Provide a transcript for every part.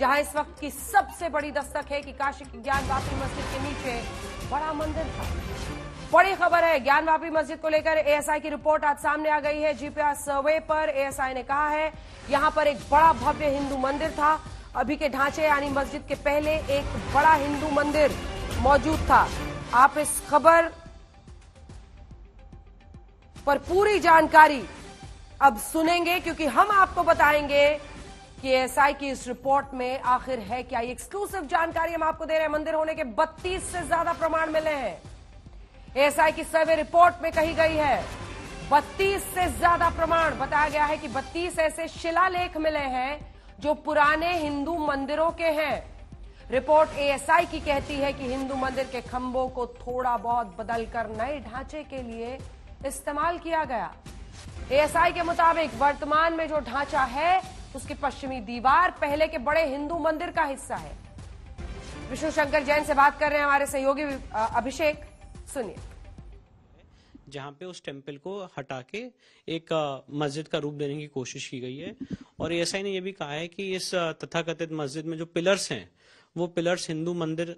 जहां इस वक्त की सबसे बड़ी दस्तक है कि काशी की ज्ञानवापी मस्जिद के नीचे बड़ा मंदिर था बड़ी खबर है ज्ञानवापी मस्जिद को लेकर एएसआई की रिपोर्ट आज सामने आ गई है जीपीआर सर्वे पर एएसआई ने कहा है यहां पर एक बड़ा भव्य हिंदू मंदिर था अभी के ढांचे यानी मस्जिद के पहले एक बड़ा हिंदू मंदिर मौजूद था आप इस खबर पर पूरी जानकारी अब सुनेंगे क्योंकि हम आपको बताएंगे केएसआई की इस रिपोर्ट में आखिर है क्या ये एक्सक्लूसिव जानकारी हम आपको दे रहे हैं मंदिर होने के 32 से ज्यादा प्रमाण मिले हैं एएसआई की सर्वे रिपोर्ट में कही गई है 32 से ज्यादा प्रमाण बताया गया है कि 32 ऐसे शिलालेख मिले हैं जो पुराने हिंदू मंदिरों के हैं रिपोर्ट एएसआई की कहती है कि हिंदू मंदिर के खंभों को थोड़ा बहुत बदलकर नए ढांचे के लिए इस्तेमाल किया गया एएसआई के मुताबिक वर्तमान में जो ढांचा है उसकी पश्चिमी दीवार पहले के बड़े हिंदू मंदिर का हिस्सा है विष्णु शंकर जैन से बात कर रहे हैं हमारे सहयोगी अभिषेक सुनिए जहाँ पे उस टेम्पल को हटा के एक मस्जिद का रूप देने की कोशिश की गई है और आई ने यह भी कहा है कि इस तथाकथित मस्जिद में जो पिलर्स हैं वो पिलर्स हिंदू मंदिर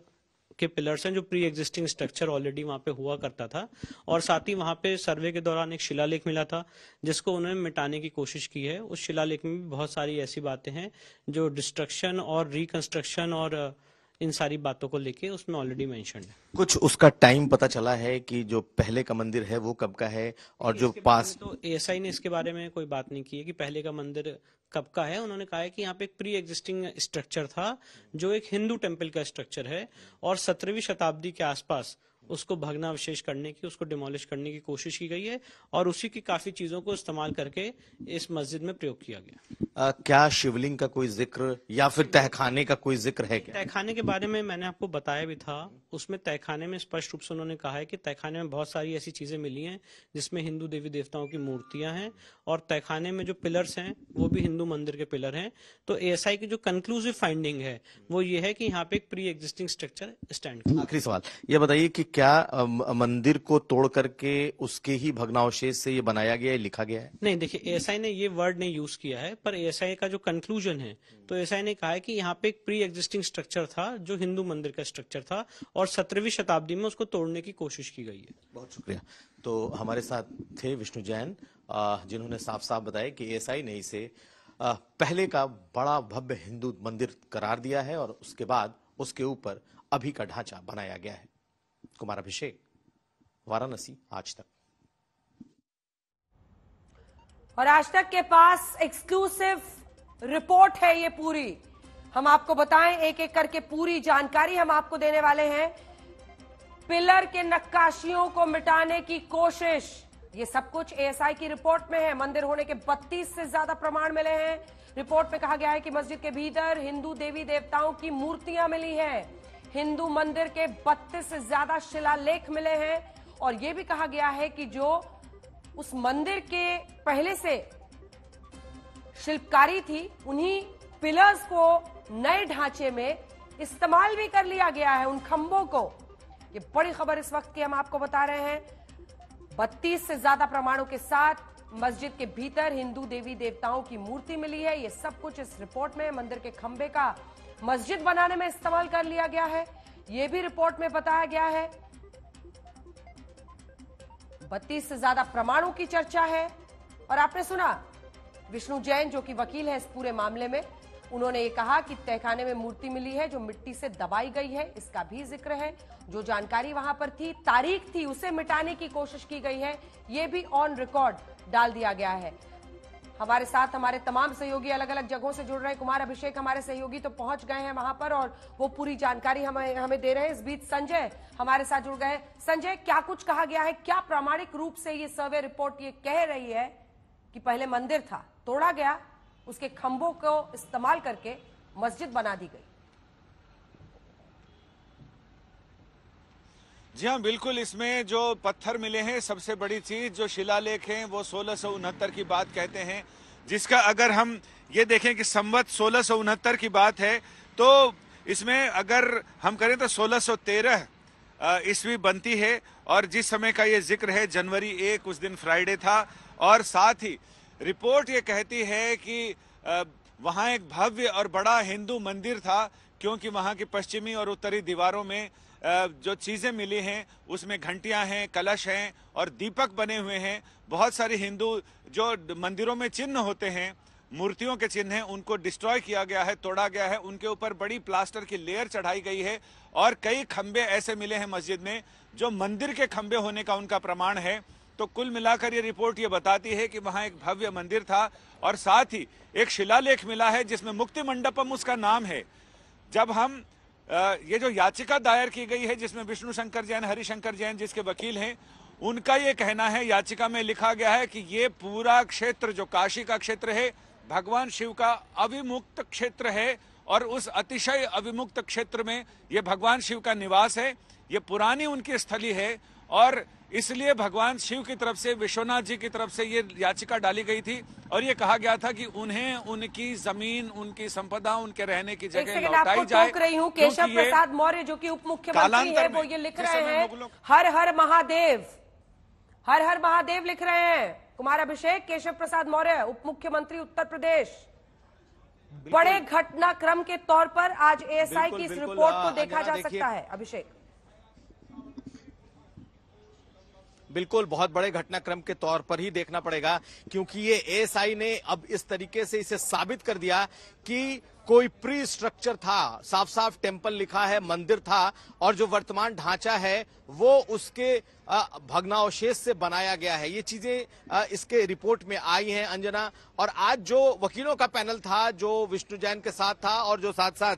के पिलर्स हैं जो प्री एग्जिस्टिंग स्ट्रक्चर ऑलरेडी वहां पे हुआ करता था और साथ ही वहां पे सर्वे के दौरान एक शिलालेख मिला था जिसको उन्होंने मिटाने की कोशिश की है उस शिलालेख में भी बहुत सारी ऐसी बातें हैं जो डिस्ट्रक्शन और रिकंस्ट्रक्शन और uh, इन सारी बातों को लेके उसमें ऑलरेडी मेंशन है कुछ उसका टाइम पता चला है कि जो पहले का मंदिर है वो कब का है और जो पास तो एएसआई ने इसके बारे में कोई बात नहीं की है कि पहले का मंदिर कब का है उन्होंने कहा है कि यहाँ पे एक प्री एग्जिस्टिंग स्ट्रक्चर था जो एक हिंदू टेम्पल का स्ट्रक्चर है और सत्रहवीं शताब्दी के आसपास उसको अवशेष करने की उसको डिमोलिश करने की कोशिश की गई है और उसी की काफी चीजों को इस्तेमाल करके इस मस्जिद में प्रयोग किया गया आ, क्या शिवलिंग का कोई जिक्र या फिर तहखाने का कोई जिक्र है क्या तहखाने के बारे में मैंने आपको बताया भी था उसमें तहखाने में स्पष्ट रूप से उन्होंने कहा है कि तहखाने में बहुत सारी ऐसी चीज़ें मिली हैं जिसमें हिंदू देवी देवताओं की मूर्तियां हैं और तहखाने में जो पिलर्स हैं वो भी हिंदू मंदिर के पिलर हैं तो ए की जो कंक्लूसिव फाइंडिंग है वो ये है कि यहाँ पे एक प्री एग्जिस्टिंग स्ट्रक्चर स्टैंड आखिरी सवाल ये बताइए कि क्या मंदिर को तोड़ करके उसके ही भग्नावशेष से ये बनाया गया है लिखा गया है नहीं देखिये ए ने ये वर्ड नहीं यूज किया है पर ए का जो कंक्लूजन है तो एएसआई ने कहा है कि यहाँ पे एक प्री एग्जिस्टिंग स्ट्रक्चर था जो हिंदू मंदिर का स्ट्रक्चर था और और सत्रहवीं शताब्दी में उसको तोड़ने की कोशिश की गई है बहुत शुक्रिया तो हमारे साथ थे विष्णु जैन जिन्होंने साफ साफ बताया कि एएसआई ने इसे पहले का बड़ा भव्य हिंदू मंदिर करार दिया है और उसके बाद उसके ऊपर अभी का ढांचा बनाया गया है कुमार अभिषेक वाराणसी आज तक और आज तक के पास एक्सक्लूसिव रिपोर्ट है ये पूरी हम आपको बताएं एक एक करके पूरी जानकारी हम आपको देने वाले हैं पिलर के नक्काशियों को मिटाने की कोशिश ये सब कुछ एएसआई की रिपोर्ट में है मंदिर होने के 32 से ज्यादा प्रमाण मिले हैं रिपोर्ट में कहा गया है कि मस्जिद के भीतर हिंदू देवी देवताओं की मूर्तियां मिली हैं हिंदू मंदिर के 32 से ज्यादा शिलालेख मिले हैं और यह भी कहा गया है कि जो उस मंदिर के पहले से शिल्पकारी थी उन्हीं पिलर्स को नए ढांचे में इस्तेमाल भी कर लिया गया है उन खंभों को ये बड़ी खबर इस वक्त की हम आपको बता रहे हैं बत्तीस से ज्यादा प्रमाणों के साथ मस्जिद के भीतर हिंदू देवी देवताओं की मूर्ति मिली है ये सब कुछ इस रिपोर्ट में मंदिर के खंबे का मस्जिद बनाने में इस्तेमाल कर लिया गया है ये भी रिपोर्ट में बताया गया है बत्तीस से ज्यादा प्रमाणों की चर्चा है और आपने सुना विष्णु जैन जो कि वकील है इस पूरे मामले में उन्होंने ये कहा कि तहखाने में मूर्ति मिली है जो मिट्टी से दबाई गई है इसका भी जिक्र है जो जानकारी वहां पर थी तारीख थी उसे मिटाने की कोशिश की गई है ये भी ऑन रिकॉर्ड डाल दिया गया है हमारे साथ हमारे तमाम सहयोगी अलग अलग जगहों से जुड़ रहे हैं कुमार अभिषेक हमारे सहयोगी तो पहुंच गए हैं वहां पर और वो पूरी जानकारी हमें हमें दे रहे हैं इस बीच संजय हमारे साथ जुड़ गए संजय क्या कुछ कहा गया है क्या प्रामाणिक रूप से ये सर्वे रिपोर्ट ये कह रही है कि पहले मंदिर था तोड़ा गया उसके खंभों को इस्तेमाल करके मस्जिद बना दी गई जी हाँ बिल्कुल इसमें जो पत्थर मिले हैं सबसे बड़ी चीज जो शिलालेख हैं वो सोलह की बात कहते हैं जिसका अगर हम ये देखें कि संवत सोलह उनहत्तर की बात है तो इसमें अगर हम करें तो सोलह तेरह ईस्वी बनती है और जिस समय का ये जिक्र है जनवरी एक उस दिन फ्राइडे था और साथ ही रिपोर्ट ये कहती है कि वहाँ एक भव्य और बड़ा हिंदू मंदिर था क्योंकि वहाँ की पश्चिमी और उत्तरी दीवारों में जो चीज़ें मिली हैं उसमें घंटियां हैं कलश हैं और दीपक बने हुए हैं बहुत सारे हिंदू जो मंदिरों में चिन्ह होते हैं मूर्तियों के चिन्ह हैं उनको डिस्ट्रॉय किया गया है तोड़ा गया है उनके ऊपर बड़ी प्लास्टर की लेयर चढ़ाई गई है और कई खंबे ऐसे मिले हैं मस्जिद में जो मंदिर के खंबे होने का उनका प्रमाण है तो कुल मिलाकर ये रिपोर्ट ये बताती है कि वहाँ एक भव्य मंदिर था और साथ ही एक शिलालेख मिला है जिसमें मुक्ति मंडपम उसका नाम है जब हम ये जो याचिका दायर की गई है जिसमें विष्णु शंकर जैन हरिशंकर जैन जिसके वकील हैं उनका ये कहना है याचिका में लिखा गया है कि ये पूरा क्षेत्र जो काशी का क्षेत्र है भगवान शिव का अभिमुक्त क्षेत्र है और उस अतिशय अभिमुक्त क्षेत्र में ये भगवान शिव का निवास है ये पुरानी उनकी स्थली है और इसलिए भगवान शिव की तरफ से विश्वनाथ जी की तरफ से ये याचिका डाली गई थी और ये कहा गया था कि उन्हें उनकी जमीन उनकी संपदा उनके रहने की जगह लौटाई जाए रही हूँ केशव प्रसाद मौर्य जो कि उप मुख्यमंत्री है वो ये लिख रहे हैं हर हर महादेव हर हर महादेव लिख रहे हैं कुमार अभिषेक केशव प्रसाद मौर्य उप मुख्यमंत्री उत्तर प्रदेश बड़े घटनाक्रम के तौर पर आज एएसआई की इस रिपोर्ट को हाँ, देखा हाँ, जा सकता है अभिषेक बिल्कुल बहुत बड़े घटनाक्रम के तौर पर ही देखना पड़ेगा क्योंकि ये एएसआई ने अब इस तरीके से इसे साबित कर दिया कि कोई प्री स्ट्रक्चर था साफ साफ टेम्पल लिखा है मंदिर था और जो वर्तमान ढांचा है वो उसके भग्नावशेष से बनाया गया है ये चीजें इसके रिपोर्ट में आई हैं अंजना और आज जो वकीलों का पैनल था जो विष्णु जैन के साथ था और जो साथ साथ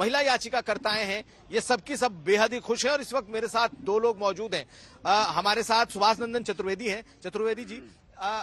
महिला याचिकाकर्ताएं हैं ये सब की सब बेहद ही खुश हैं और इस वक्त मेरे साथ दो लोग मौजूद हैं हमारे साथ सुभाष नंदन चतुर्वेदी हैं चतुर्वेदी जी आ,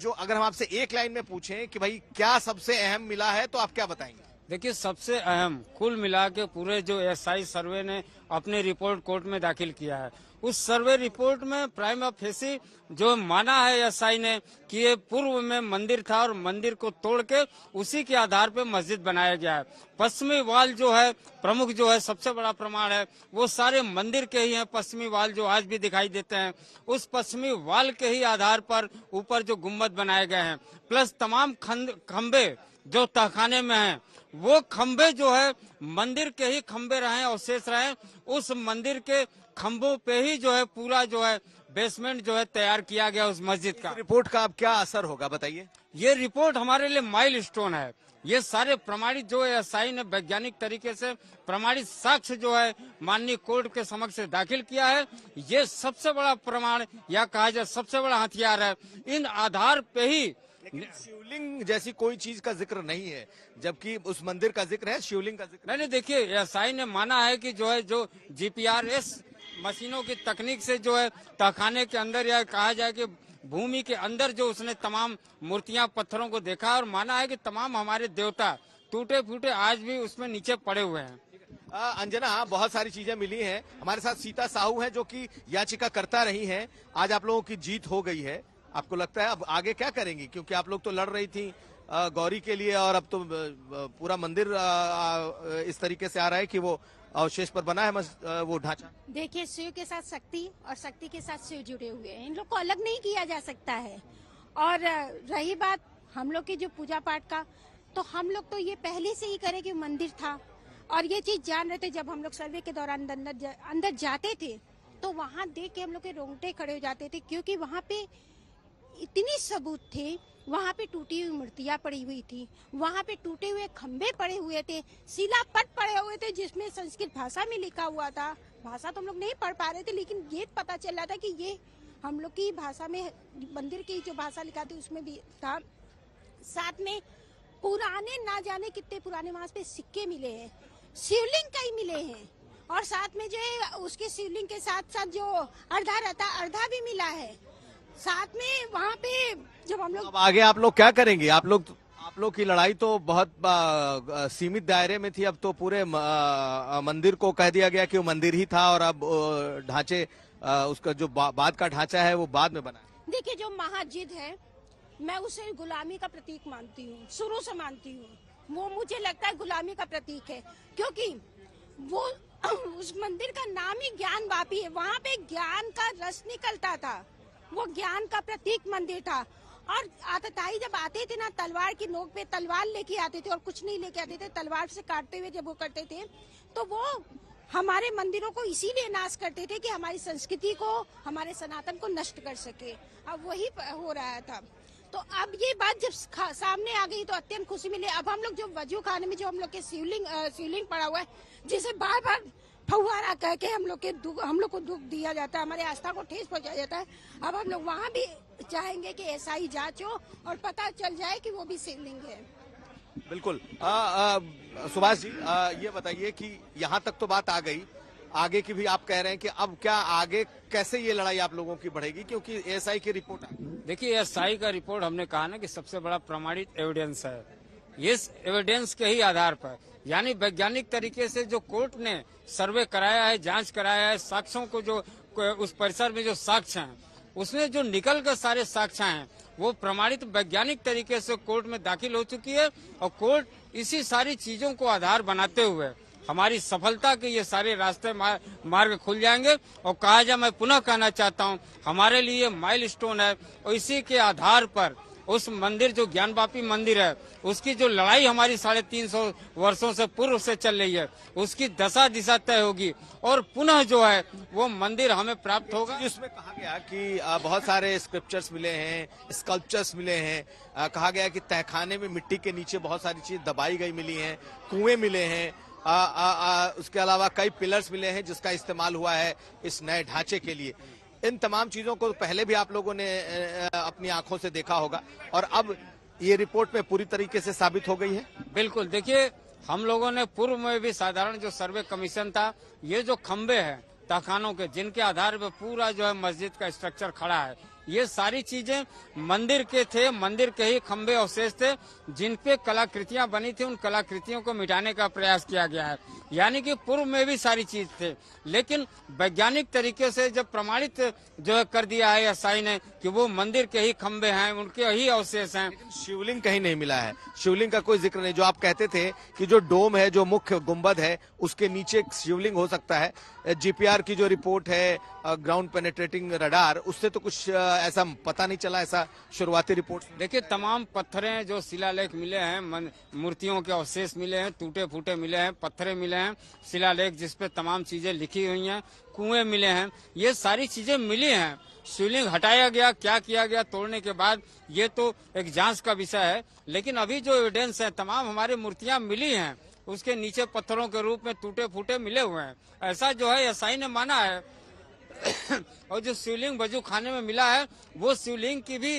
जो अगर हम आपसे एक लाइन में पूछें कि भाई क्या सबसे अहम मिला है तो आप क्या बताएंगे देखिए सबसे अहम कुल मिला के पूरे जो एसआई सर्वे ने अपने रिपोर्ट कोर्ट में दाखिल किया है उस सर्वे रिपोर्ट में प्राइम ऑफ फेसी जो माना है एसआई ने कि ये पूर्व में मंदिर था और मंदिर को तोड़ के उसी के आधार पर मस्जिद बनाया गया है पश्चिमी वाल जो है प्रमुख जो है सबसे बड़ा प्रमाण है वो सारे मंदिर के ही हैं पश्चिमी वाल जो आज भी दिखाई देते हैं उस पश्चिमी वाल के ही आधार पर ऊपर जो गुम्बद बनाए गए हैं प्लस तमाम खंबे जो तहखाने में है वो खम्भे जो है मंदिर के ही खम्भे रहे और शेष रहे उस मंदिर के खम्भों पे ही जो है पूरा जो है बेसमेंट जो है तैयार किया गया उस मस्जिद का रिपोर्ट का अब क्या असर होगा बताइए ये रिपोर्ट हमारे लिए माइल स्टोन है ये सारे प्रमाणित जो है साई ने वैज्ञानिक तरीके से प्रमाणित साक्ष्य जो है माननीय कोर्ट के समक्ष दाखिल किया है ये सबसे बड़ा प्रमाण या कहा जाए सबसे बड़ा हथियार है इन आधार पे ही लेकिन शिवलिंग जैसी कोई चीज का जिक्र नहीं है जबकि उस मंदिर का जिक्र है शिवलिंग का जिक्र मैंने देखिए व्यवसायी ने माना है कि जो है जो जीपीआरएस मशीनों की तकनीक से जो है तहखाने के अंदर या कहा जाए कि भूमि के अंदर जो उसने तमाम मूर्तियां पत्थरों को देखा और माना है कि तमाम हमारे देवता टूटे फूटे आज भी उसमें नीचे पड़े हुए हैं अंजना बहुत सारी चीजें मिली हैं हमारे साथ सीता साहू हैं जो कि याचिका करता रही हैं आज आप लोगों की जीत हो गई है आपको लगता है अब आगे क्या करेंगी क्योंकि आप लोग तो लड़ रही थी गौरी के लिए और अब तो पूरा मंदिर इस तरीके से आ रहा है कि वो अवशेष पर बना है वो ढांचा देखिए शिव के साथ शक्ति और शक्ति के साथ शिव जुड़े हुए हैं इन लोग को अलग नहीं किया जा सकता है और रही बात हम लोग की जो पूजा पाठ का तो हम लोग तो ये पहले से ही करे कि मंदिर था और ये चीज जान रहे थे जब हम लोग सर्वे के दौरान अंदर जाते थे तो वहाँ देख के हम लोग के रोंगटे खड़े हो जाते थे क्योंकि वहाँ पे इतनी सबूत थे वहाँ पे टूटी हुई मूर्तियाँ पड़ी हुई थी वहाँ पे टूटे हुए खम्भे पड़े हुए थे शिला पट पड़े हुए थे जिसमें संस्कृत भाषा में लिखा हुआ था भाषा तो हम लोग नहीं पढ़ पा रहे थे लेकिन ये पता चल रहा था कि ये हम लोग की भाषा में मंदिर की जो भाषा लिखा थी उसमें भी था साथ में पुराने ना जाने कितने पुराने वहां पे सिक्के मिले हैं शिवलिंग कई मिले हैं और साथ में जो है उसके शिवलिंग के साथ साथ जो अर्धा रहता अर्धा भी मिला है साथ में वहाँ पे जब हम लोग आगे आप लोग क्या करेंगे आप लोग आप लोग की लड़ाई तो बहुत सीमित दायरे में थी अब तो पूरे मंदिर को कह दिया गया कि वो मंदिर ही था और अब ढांचे उसका जो बा, बाद का ढांचा है वो बाद में बना देखिए जो महाजिद है मैं उसे गुलामी का प्रतीक मानती हूँ शुरू से मानती हूँ वो मुझे लगता है गुलामी का प्रतीक है क्योंकि वो उस मंदिर का नाम ही ज्ञान वापी है वहाँ पे ज्ञान का रस निकलता था वो ज्ञान का प्रतीक मंदिर था और आतताई जब आते थे ना तलवार की नोक पे तलवार लेके आते थे और कुछ नहीं लेके आते थे तलवार से काटते हुए जब वो करते थे तो वो हमारे मंदिरों को इसीलिए नाश करते थे कि हमारी संस्कृति को हमारे सनातन को नष्ट कर सके अब वही हो रहा था तो अब ये बात जब सामने आ गई तो अत्यंत खुशी मिली अब हम लोग जो वजू खाने में जो हम लोग के शिवलिंग शिवलिंग पड़ा हुआ है जिसे बार बार फवारा कह के हम लोग के दुख हम लोग को दुख दिया जाता है हमारे आस्था को ठेस पहुंचाया जाता है अब हम लोग वहाँ भी चाहेंगे कि ऐसा ही जाँच हो और पता चल जाए कि वो भी शिवलिंग है बिल्कुल सुभाष जी आ, ये बताइए कि यहाँ तक तो बात आ गई आगे की भी आप कह रहे हैं कि अब क्या आगे कैसे ये लड़ाई आप लोगों की बढ़ेगी क्योंकि एएसआई की रिपोर्ट देखिए एएसआई का रिपोर्ट हमने कहा ना कि सबसे बड़ा प्रमाणित एविडेंस है इस एविडेंस के ही आधार पर यानी वैज्ञानिक तरीके से जो कोर्ट ने सर्वे कराया है जांच कराया है साक्ष्यों को जो उस परिसर में जो साक्ष्य हैं उसमें जो निकल कर सारे साक्ष्य हैं वो प्रमाणित वैज्ञानिक तरीके से कोर्ट में दाखिल हो चुकी है और कोर्ट इसी सारी चीजों को आधार बनाते हुए हमारी सफलता के ये सारे रास्ते मार्ग खुल जाएंगे और कहा जाए मैं पुनः कहना चाहता हूँ हमारे लिए माइलस्टोन है और इसी के आधार पर उस मंदिर जो ज्ञान मंदिर है उसकी जो लड़ाई हमारी साढ़े तीन सौ वर्षो से पूर्व से चल रही है उसकी दशा दिशा तय होगी और पुनः जो है वो मंदिर हमें प्राप्त होगा उसमें कहा गया कि बहुत सारे स्क्रिप्चर्स मिले हैं स्कल्पचर्स मिले हैं कहा गया कि तहखाने में मिट्टी के नीचे बहुत सारी चीज दबाई गई मिली है कुएं मिले हैं आ, आ, आ, उसके अलावा कई पिलर्स मिले हैं जिसका इस्तेमाल हुआ है इस नए ढांचे के लिए इन तमाम चीज़ों को पहले भी आप लोगों ने अपनी आंखों से देखा होगा और अब ये रिपोर्ट में पूरी तरीके से साबित हो गई है बिल्कुल देखिए हम लोगों ने पूर्व में भी साधारण जो सर्वे कमीशन था ये जो खम्बे हैं तहखानों के जिनके आधार पर पूरा जो है मस्जिद का स्ट्रक्चर खड़ा है ये सारी चीजें मंदिर के थे मंदिर के ही खम्भे अवशेष थे जिन पे कलाकृतियां बनी थी उन कलाकृतियों को मिटाने का प्रयास किया गया है यानी कि पूर्व में भी सारी चीज थे लेकिन वैज्ञानिक तरीके से जब प्रमाणित जो है कर दिया है एसआई ने कि वो मंदिर के ही खम्भे हैं उनके ही अवशेष हैं शिवलिंग कहीं नहीं मिला है शिवलिंग का कोई जिक्र नहीं जो आप कहते थे कि जो डोम है जो मुख्य गुम्बद है उसके नीचे शिवलिंग हो सकता है जीपीआर की जो रिपोर्ट है ग्राउंड पेनेट्रेटिंग रडार उससे तो कुछ ऐसा पता नहीं चला ऐसा शुरुआती रिपोर्ट देखिए तमाम पत्थरें जो शिलालेख मिले हैं मूर्तियों के अवशेष मिले हैं टूटे फूटे मिले हैं पत्थरे मिले हैं शिलालेख जिसपे तमाम चीजें लिखी हुई हैं कुएं मिले हैं ये सारी चीजें मिली हैं शिवलिंग हटाया गया क्या किया गया तोड़ने के बाद ये तो एक जांच का विषय है लेकिन अभी जो एविडेंस है तमाम हमारी मूर्तियां मिली हैं उसके नीचे पत्थरों के रूप में टूटे फूटे मिले हुए हैं ऐसा जो है एसआई ने माना है और जो शिवलिंग वजू खाने में मिला है वो शिवलिंग की भी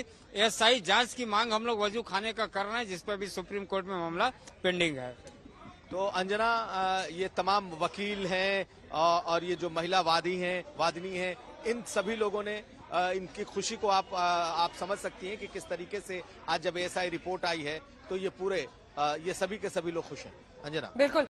एसआई जांच की मांग हम लोग वजू खाने का कर रहे हैं जिस पर सुप्रीम कोर्ट में मामला पेंडिंग है तो अंजना ये तमाम वकील हैं और ये जो महिला वादी हैं वादिनी हैं इन सभी लोगों ने इनकी खुशी को आप आप समझ सकती हैं कि किस तरीके से आज जब एसआई रिपोर्ट आई है तो ये पूरे ये सभी के सभी लोग खुश हैं अंजना बिल्कुल